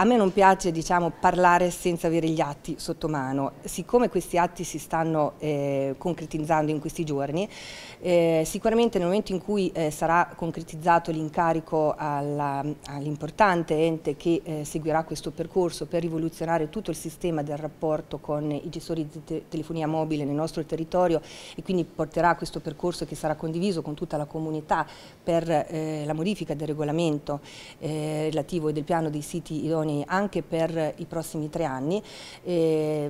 A me non piace diciamo, parlare senza avere gli atti sotto mano. Siccome questi atti si stanno eh, concretizzando in questi giorni, eh, sicuramente nel momento in cui eh, sarà concretizzato l'incarico all'importante all ente che eh, seguirà questo percorso per rivoluzionare tutto il sistema del rapporto con i gestori di te telefonia mobile nel nostro territorio e quindi porterà questo percorso che sarà condiviso con tutta la comunità per eh, la modifica del regolamento eh, relativo e del piano dei siti idonei anche per i prossimi tre anni. E,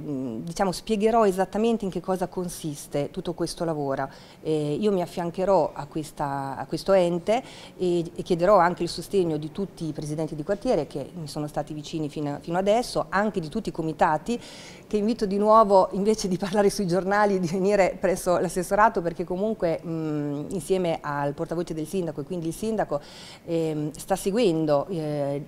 ehm, diciamo, spiegherò esattamente in che cosa consiste tutto questo lavoro. Eh, io mi affiancherò a, questa, a questo ente e, e, chiederò anche il sostegno di tutti i presidenti di quartiere che mi sono stati vicini fino, fino adesso, anche di tutti i comitati che invito di nuovo invece di parlare sui giornali di venire presso l'assessorato perché comunque mh, insieme al portavoce del sindaco e quindi il sindaco eh, sta seguendo eh,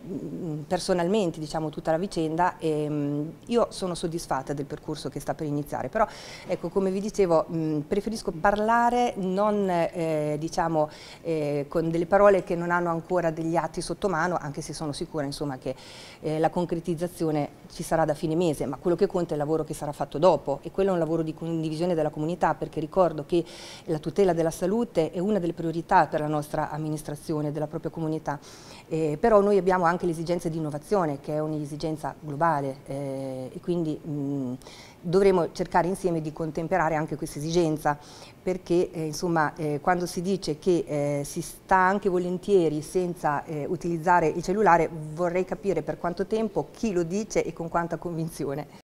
personalmente diciamo, tutta la vicenda e mh, io sono soddisfatta del percorso corso che sta per iniziare, però ecco, come vi dicevo mh, preferisco parlare non eh, diciamo, eh, con delle parole che non hanno ancora degli atti sotto mano, anche se sono sicura insomma, che eh, la concretizzazione ci sarà da fine mese, ma quello che conta è il lavoro che sarà fatto dopo e quello è un lavoro di condivisione della comunità perché ricordo che la tutela della salute è una delle priorità per la nostra amministrazione, della propria comunità, eh, però noi abbiamo anche l'esigenza di innovazione che è un'esigenza globale eh, e quindi mh, dovremo cercare insieme di contemperare anche questa esigenza perché eh, insomma, eh, quando si dice che eh, si sta anche volentieri senza eh, utilizzare il cellulare vorrei capire per quanto tempo, chi lo dice e con quanta convinzione.